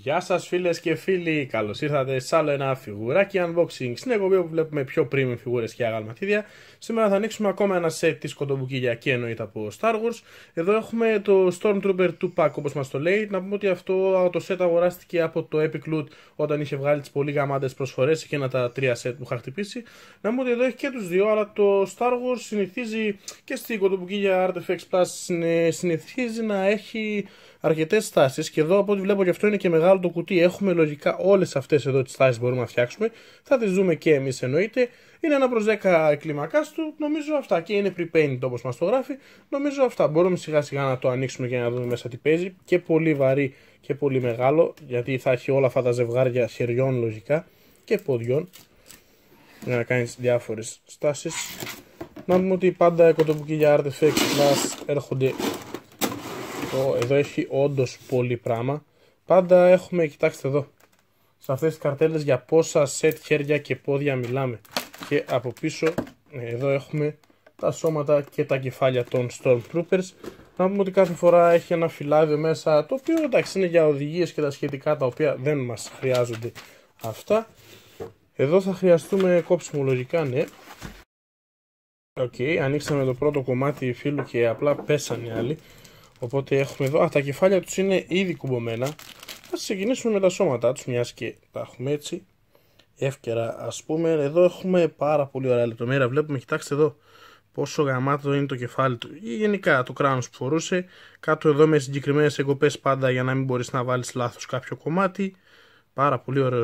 Γεια σας, φίλες και φίλοι, καλώς ήρθατε σε άλλο ένα φιγουράκι unboxing στην εκπομπή όπου βλέπουμε πιο premium φιγούρες και αγαλματίδια Σήμερα θα ανοίξουμε ακόμα ένα set της κοντομπουκίλια και εννοείται από Star Wars Εδώ έχουμε το Stormtrooper 2-pack όπως μας το λέει Να πούμε ότι αυτό το set αγοράστηκε από το Epic Loot όταν είχε βγάλει τις πολύ γαμάντες προσφορέ και ένα τα τρία set που είχα χτυπήσει Να πούμε ότι εδώ έχει και τους δύο αλλά το Star Wars συνηθίζει και στην κοντομπουκίλια Artifacts Plus συνηθίζει να έχει αρκετές στάσεις. και εδώ από ό,τι βλέπω και αυτό είναι και μεγάλο το κουτί έχουμε λογικά όλες αυτές εδώ τις τάσεις μπορούμε να φτιάξουμε. Θα τις δούμε και εμείς εννοείται. Είναι ένα προς 10 κλιμακάς του, νομίζω αυτά. Και είναι prepainted όπως μας το γράφει. Νομίζω αυτά. Μπορούμε σιγά σιγά να το ανοίξουμε και να δούμε μέσα τι παίζει. Και πολύ βαρύ και πολύ μεγάλο, γιατί θα έχει όλα αυτά τα ζευγάρια χεριών λογικά και ποδιών για να κάνεις διάφορες στάσεις. Να πούμε ότι πάντα κοτοπουκίλια Artifact Plus έρχονται εδώ έχει όντως πολύ πράγμα. Πάντα έχουμε, κοιτάξτε εδώ, σε αυτές τις καρτέλες για πόσα σετ χέρια και πόδια μιλάμε. Και από πίσω ναι, εδώ έχουμε τα σώματα και τα κεφάλια των Stormtroopers. Να πούμε ότι κάθε φορά έχει ένα φυλάδιο μέσα, το οποίο εντάξει είναι για οδηγίες και τα σχετικά τα οποία δεν μας χρειάζονται αυτά. Εδώ θα χρειαστούμε κόψιμο λογικά, ναι. Οκ, okay, ανοίξαμε το πρώτο κομμάτι φίλου και απλά πέσανε οι άλλοι. Οπότε έχουμε εδώ, α, τα κεφάλια τους είναι ήδη κουμπωμένα. Ας ξεκινήσουμε με τα σώματά τους, μιας και τα έχουμε έτσι. Εύκαιρα ας πούμε, εδώ έχουμε πάρα πολύ ωραία λεπτομέρεια. Βλέπουμε, κοιτάξτε εδώ, πόσο γαμάτο είναι το κεφάλι του. Ή γενικά το κράνος που φορούσε. Κάτω εδώ με συγκεκριμένες εγκοπές πάντα για να μην μπορείς να βάλεις λάθος κάποιο κομμάτι. Πάρα πολύ ωραίος.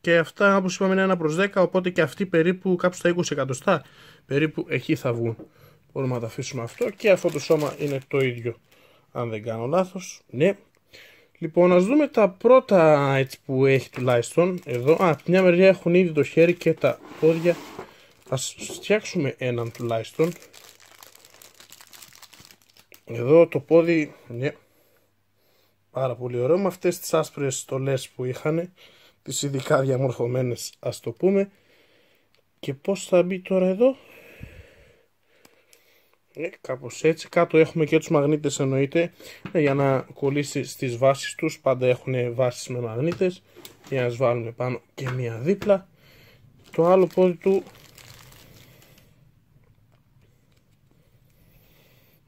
Και αυτά όπως είπαμε είναι 1 προς 10 οπότε και αυτοί περίπου κάπου στα 20 εκατοστά περίπου εκεί θα βγουν. Μπορούμε να τα αφήσουμε αυτό και αυτό το σώμα είναι το ίδιο αν δεν κάνω λάθος, ναι. Λοιπόν, ας δούμε τα πρώτα έτσι που έχει τουλάχιστον εδώ. Α, μια μεριά έχουν ήδη το χέρι και τα πόδια. Ας φτιάξουμε έναν τουλάχιστον. Εδώ το πόδι, ναι, πάρα πολύ ωραίο. Με αυτές τις άσπρες στολές που είχαν, τις ειδικά διαμορφωμένες ας το πούμε. Και πώς θα μπει τώρα εδώ, ε, κάπως έτσι. Κάτω έχουμε και τους μαγνήτες εννοείται ε, για να κολλήσει στις βάσεις τους. Πάντα έχουν βάσεις με μαγνήτες. Για να βάλουμε πάνω και μία δίπλα. Το άλλο πόδι του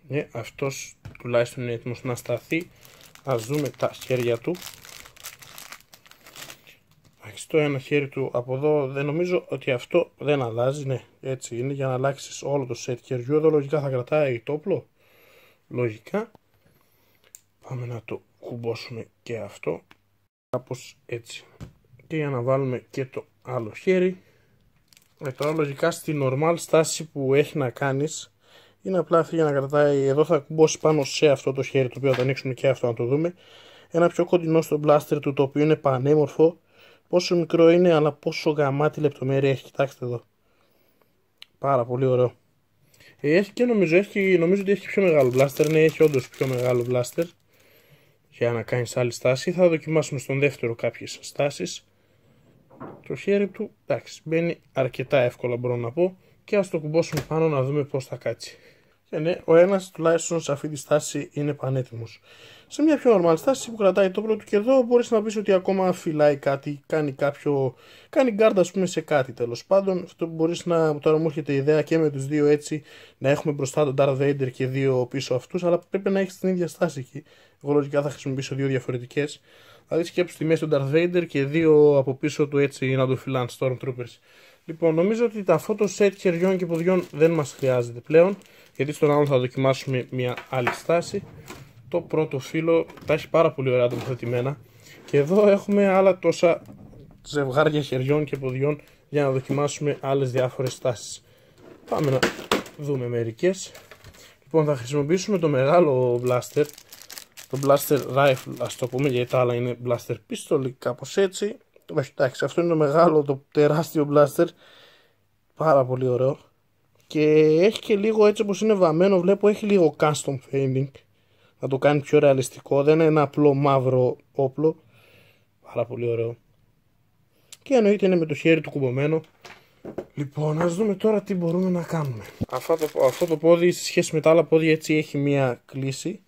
ε, αυτός τουλάχιστον είναι έτοιμος να σταθεί. Ας δούμε τα χέρια του στο ένα χέρι του από εδώ, δεν νομίζω ότι αυτό δεν αλλάζει, ναι, έτσι είναι, για να αλλάξεις όλο το set χεριού, εδώ λογικά θα κρατάει το όπλο, λογικά, πάμε να το κουμπώσουμε και αυτό, κάπως έτσι, και για να βάλουμε και το άλλο χέρι, ε, τώρα λογικά στη normal στάση που έχει να κάνεις, είναι απλά αυτή για να κρατάει, εδώ θα κουμπώσει πάνω σε αυτό το χέρι, το οποίο θα ανοίξουμε και αυτό να το δούμε, ένα πιο κοντινό στο μπλάστερ του το οποίο είναι πανέμορφο Πόσο μικρό είναι, αλλά πόσο γαμάτι λεπτομέρεια έχει. Κοιτάξτε εδώ. Πάρα πολύ ωραίο. Ε, έχει και νομίζω, έχει, νομίζω ότι έχει πιο μεγάλο blaster. Ναι, έχει όντως πιο μεγάλο blaster. Για να κάνεις άλλη στάση. Θα δοκιμάσουμε στον δεύτερο κάποιες στάσεις. Το χέρι του, εντάξει, μπαίνει αρκετά εύκολα μπορώ να πω. Και ας το κουμπώσουμε πάνω να δούμε πώς θα κάτσει. Και ε, ναι, ο ένας τουλάχιστον σε αυτή τη στάση είναι πανέτοιμος. Σε μια πιο normal στάση που κρατάει το πρώτο και εδώ μπορείς να πεις ότι ακόμα φυλάει κάτι, κάνει κάποιο. κάνει γκάρντα, ας πούμε, σε κάτι τέλος πάντων. Αυτό μπορείς να. τώρα μου έρχεται η ιδέα και με τους δύο έτσι να έχουμε μπροστά τον Darth Vader και δύο πίσω αυτούς, αλλά πρέπει να έχεις την ίδια στάση εκεί. Εγώ λογικά θα χρησιμοποιήσω δύο διαφορετικές. Δηλαδή σκέψου τη μέση του Darth Vader και δύο από πίσω του έτσι να του φυλάνε Stormtroopers. Λοιπόν, νομίζω ότι τα photo set χεριών και ποδιών δεν μας χρειάζεται πλέον, γιατί στον άλλο θα δοκιμάσουμε μια άλλη στάση. Το πρώτο φύλλο τα έχει πάρα πολύ ωραία τοποθετημένα. Και εδώ έχουμε άλλα τόσα ζευγάρια χεριών και ποδιών για να δοκιμάσουμε άλλες διάφορες στάσεις. Πάμε να δούμε μερικές. Λοιπόν, θα χρησιμοποιήσουμε το μεγάλο blaster, το blaster rifle ας το πούμε, γιατί τα άλλα είναι blaster pistol, κάπως έτσι εντάξει αυτό είναι το μεγάλο το τεράστιο μπλάστερ πάρα πολύ ωραίο και έχει και λίγο έτσι όπως είναι βαμμένο βλέπω έχει λίγο custom fading να το κάνει πιο ρεαλιστικό δεν είναι ένα απλό μαύρο όπλο πάρα πολύ ωραίο και εννοείται είναι με το χέρι του κουμπωμένο Λοιπόν, ας δούμε τώρα τι μπορούμε να κάνουμε. Αυτό το, αυτό το πόδι σε σχέση με τα άλλα πόδια έτσι έχει μία κλίση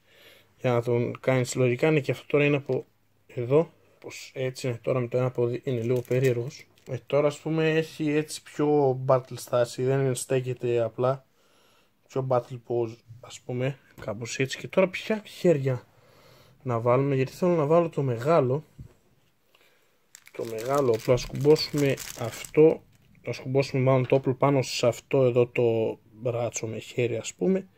για να τον κάνεις συλλογικά. ναι και αυτό τώρα είναι από εδώ έτσι είναι τώρα με το ένα πόδι είναι λίγο περίεργος. ε, τώρα ας πούμε έχει έτσι πιο battle στάση δεν στέκεται απλά πιο battle pose ας πούμε κάπως έτσι και τώρα πια χέρια να βάλουμε γιατί θέλω να βάλω το μεγάλο το μεγάλο όπλο ας κουμπώσουμε αυτό να σκουμπώσουμε μάλλον το όπλο πάνω σε αυτό εδώ το μπράτσο με χέρι ας πούμε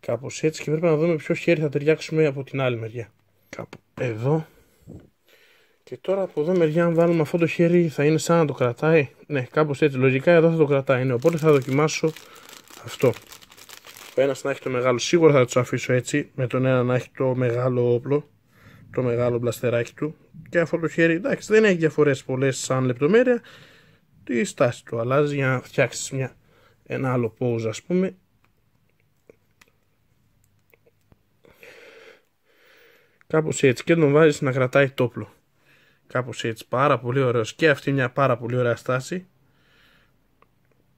Κάπως έτσι και πρέπει να δούμε ποιο χέρι θα ταιριάξουμε από την άλλη μεριά κάπου εδώ και τώρα από εδώ μεριά, αν βάλουμε αυτό το χέρι, θα είναι σαν να το κρατάει. Ναι, κάπως έτσι. Λογικά εδώ θα το κρατάει. Ναι, οπότε θα δοκιμάσω αυτό. Ο ένας να έχει το μεγάλο, σίγουρα θα το αφήσω έτσι. Με τον ένα να έχει το μεγάλο όπλο, το μεγάλο μπλαστεράκι του. Και αυτό το χέρι, εντάξει, δεν έχει διαφορές πολλές σαν λεπτομέρεια. Τη στάση του αλλάζει για να φτιάξεις μια ένα άλλο pose ας πούμε κάπως έτσι και τον βάζεις να κρατάει το όπλο Κάπως έτσι πάρα πολύ ωραίος και αυτή μια πάρα πολύ ωραία στάση.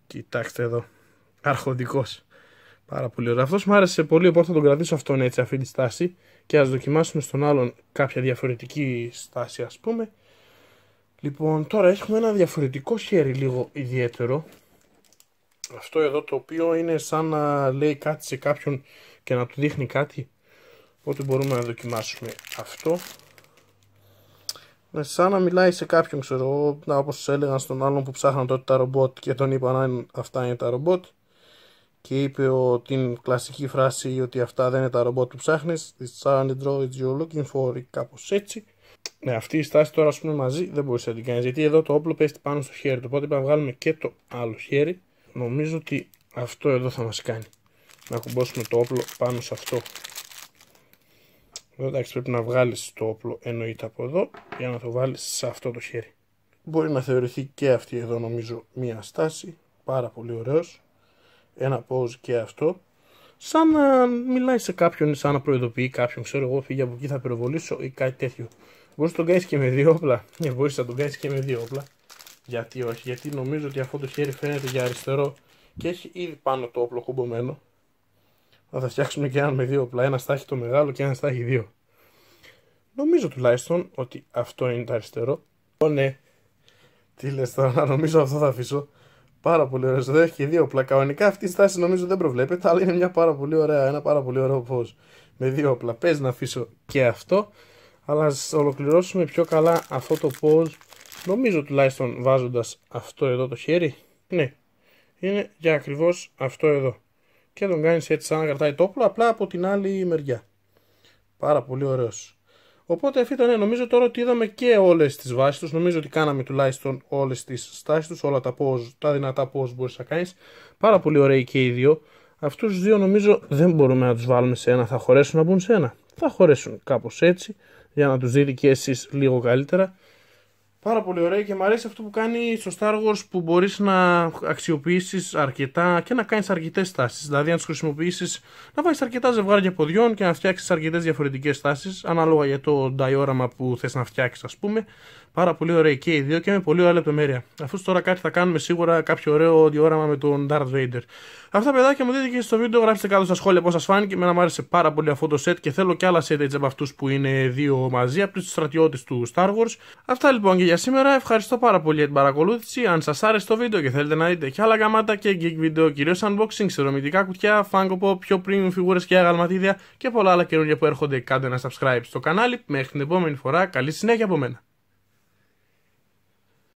Κοιτάξτε εδώ. Αρχοντικός. Πάρα πολύ ωραίο. Αυτός μου άρεσε πολύ οπότε θα τον κρατήσω αυτόν έτσι αυτή τη στάση και ας δοκιμάσουμε στον άλλον κάποια διαφορετική στάση ας πούμε. Λοιπόν τώρα έχουμε ένα διαφορετικό χέρι λίγο ιδιαίτερο. Αυτό εδώ το οποίο είναι σαν να λέει κάτι σε κάποιον και να του δείχνει κάτι. Οπότε μπορούμε να δοκιμάσουμε αυτό. Ε, σαν να μιλάει σε κάποιον, ξέρω εγώ, όπως έλεγαν στον άλλον που ψάχναν τότε τα ρομπότ και τον είπαν αν αυτά είναι τα ρομπότ και είπε ο, την κλασική φράση ότι αυτά δεν είναι τα ρομπότ που ψάχνεις, It's an android you're looking for ή κάπως έτσι ναι, αυτή η στάση τώρα, ας πούμε, μαζί δεν μπορείς να την κάνεις. Γιατί εδώ το όπλο πέστη πάνω στο χέρι του. Οπότε είπα να βγάλουμε και το άλλο χέρι. Νομίζω ότι αυτό εδώ θα μας κάνει. Να κουμπώσουμε το όπλο πάνω σε αυτό εντάξει πρέπει να βγάλεις το όπλο εννοείται από εδώ για να το βάλεις σε αυτό το χέρι. Μπορεί να θεωρηθεί και αυτή εδώ νομίζω μια στάση, πάρα πολύ ωραίος, ένα pose και αυτό. Σαν να μιλάει σε κάποιον σαν να προειδοποιεί κάποιον, ξέρω εγώ φύγει από εκεί θα πυροβολήσω ή κάτι τέτοιο. Μπορείς να τον κάνεις και με δύο όπλα, ναι μπορείς να τον κάνεις και με δύο όπλα. Γιατί όχι, γιατί νομίζω ότι αυτό το χέρι φαίνεται για αριστερό και έχει ήδη πάνω το όπλο κουμπωμένο θα, φτιάξουμε και ένα με δύο όπλα. Ένα θα έχει το μεγάλο και ένα θα έχει δύο. Νομίζω τουλάχιστον ότι αυτό είναι το αριστερό. Ω ναι, τι λες τώρα, νομίζω αυτό θα αφήσω. Πάρα πολύ ωραίος. εδώ έχει και δύο όπλα. Κανονικά αυτή η στάση νομίζω δεν προβλέπεται, αλλά είναι μια πάρα πολύ ωραία, ένα πάρα πολύ ωραίο πώ. Με δύο όπλα. Πες να αφήσω και αυτό. Αλλά ας ολοκληρώσουμε πιο καλά αυτό το πώ. Νομίζω τουλάχιστον βάζοντας αυτό εδώ το χέρι. Ναι, είναι για ακριβώς αυτό εδώ και τον κάνεις έτσι σαν να κρατάει το όπλο, απλά από την άλλη μεριά. Πάρα πολύ ωραίος. Οπότε αυτή ναι, ήταν, νομίζω τώρα ότι είδαμε και όλες τις βάσεις τους. Νομίζω ότι κάναμε τουλάχιστον όλες τις στάσεις τους, όλα τα, πώς, τα δυνατά πώς μπορείς να κάνεις. Πάρα πολύ ωραίοι και οι δύο. Αυτούς τους δύο νομίζω δεν μπορούμε να τους βάλουμε σε ένα. Θα χωρέσουν να μπουν σε ένα. Θα χωρέσουν κάπως έτσι για να τους δείτε και εσείς λίγο καλύτερα. Πάρα πολύ ωραία και μου αρέσει αυτό που κάνει στο Star Wars που μπορείς να αξιοποιήσεις αρκετά και να κάνεις αρκετές στάσεις. Δηλαδή να τις χρησιμοποιήσεις, να βάλεις αρκετά ζευγάρια ποδιών και να φτιάξεις αρκετές διαφορετικές στάσεις ανάλογα για το διόραμα που θες να φτιάξεις ας πούμε. Πάρα πολύ ωραία και οι δύο και με πολύ ωραία λεπτομέρεια. Αφού τώρα κάτι θα κάνουμε σίγουρα κάποιο ωραίο διόραμα με τον Darth Vader. Αυτά παιδάκια μου δείτε και στο βίντεο, γράψτε κάτω στα σχόλια πώς σας φάνηκε. να μου άρεσε πάρα πολύ αυτό το set και θέλω και άλλα set έτσι από αυτούς που είναι δύο μαζί, από τους στρατιώτες του Star Wars. Αυτά λοιπόν και για σήμερα. Ευχαριστώ πάρα πολύ για την παρακολούθηση. Αν σας άρεσε το βίντεο και θέλετε να δείτε και άλλα γαμάτα και geek βίντεο, κυρίως unboxing, ξερομητικά κουτιά, φάγκοπο, πιο premium φιγούρες και αγαλματίδια και πολλά άλλα καινούργια που έρχονται, κάντε ένα subscribe στο κανάλι. Μέχρι την επόμενη φορά, καλή συνέχεια από μένα.